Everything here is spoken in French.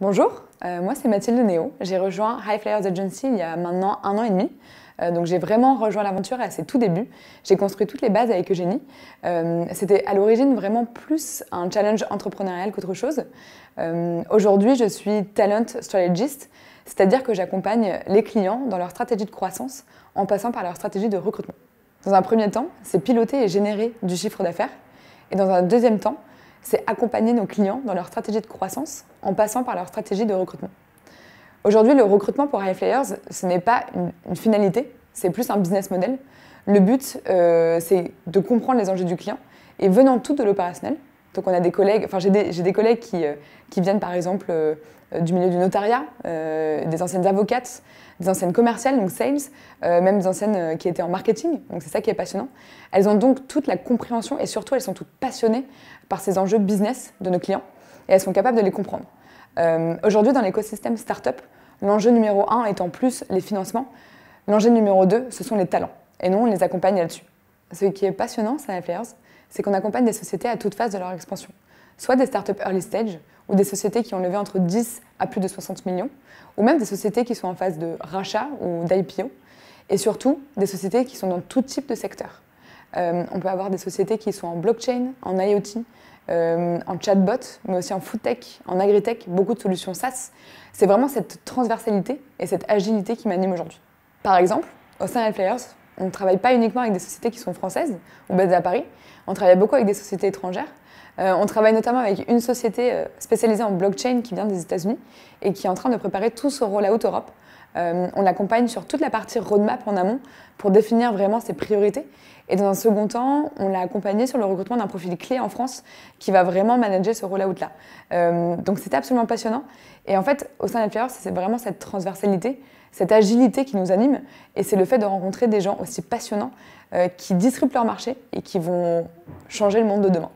Bonjour, euh, moi c'est Mathilde Néo. J'ai rejoint High Flyers Agency il y a maintenant un an et demi. Euh, donc j'ai vraiment rejoint l'aventure à ses tout débuts. J'ai construit toutes les bases avec Eugénie. Euh, c'était à l'origine vraiment plus un challenge entrepreneurial qu'autre chose. Aujourd'hui, je suis talent strategist, c'est-à-dire que j'accompagne les clients dans leur stratégie de croissance en passant par leur stratégie de recrutement. Dans un premier temps, c'est piloter et générer du chiffre d'affaires. Et dans un deuxième temps, c'est accompagner nos clients dans leur stratégie de croissance en passant par leur stratégie de recrutement. Aujourd'hui, le recrutement pour High ce n'est pas une, finalité, c'est plus un business model. Le but, euh, c'est de comprendre les enjeux du client et venant tout de l'opérationnel, donc on a des collègues, enfin j'ai des, collègues euh, qui, viennent par exemple euh, euh, du milieu du notariat, des anciennes avocates, des anciennes commerciales, donc sales, même des anciennes qui étaient en marketing, donc c'est ça qui est passionnant. Elles ont donc toute la compréhension et surtout elles sont toutes passionnées par ces enjeux business de nos clients et elles sont capables de les comprendre. Aujourd'hui, dans l'écosystème startup, l'enjeu numéro un est en plus les financements, l'enjeu numéro deux, ce sont les talents. Et nous, on les accompagne là-dessus. Ce qui est passionnant, c'est players c'est qu'on accompagne des sociétés à toute phase de leur expansion. Soit des startups early stage, ou des sociétés qui ont levé entre 10 à plus de 60 millions, ou même des sociétés qui sont en phase de rachat ou d'IPO, et surtout des sociétés qui sont dans tout type de secteur. Euh, on peut avoir des sociétés qui sont en blockchain, en IoT, euh, en chatbot, mais aussi en foodtech, en agritech, beaucoup de solutions SaaS. C'est vraiment cette transversalité et cette agilité qui m'anime aujourd'hui. Par exemple, au sein de Players, on ne travaille pas uniquement avec des sociétés qui sont françaises ou basées à Paris. On travaille beaucoup avec des sociétés étrangères. Euh, on travaille notamment avec une société euh, spécialisée en blockchain qui vient des États-Unis et qui est en train de préparer tout ce rollout Europe. Euh, on l'accompagne sur toute la partie roadmap en amont pour définir vraiment ses priorités. Et dans un second temps, on l'a accompagné sur le recrutement d'un profil clé en France qui va vraiment manager ce rollout-là. Euh, donc c'était absolument passionnant. Et en fait, au sein d'Adflower, c'est vraiment cette transversalité, cette agilité qui nous anime. Et c'est le fait de rencontrer des gens aussi passionnants euh, qui disruptent leur marché et qui vont changer le monde de demain.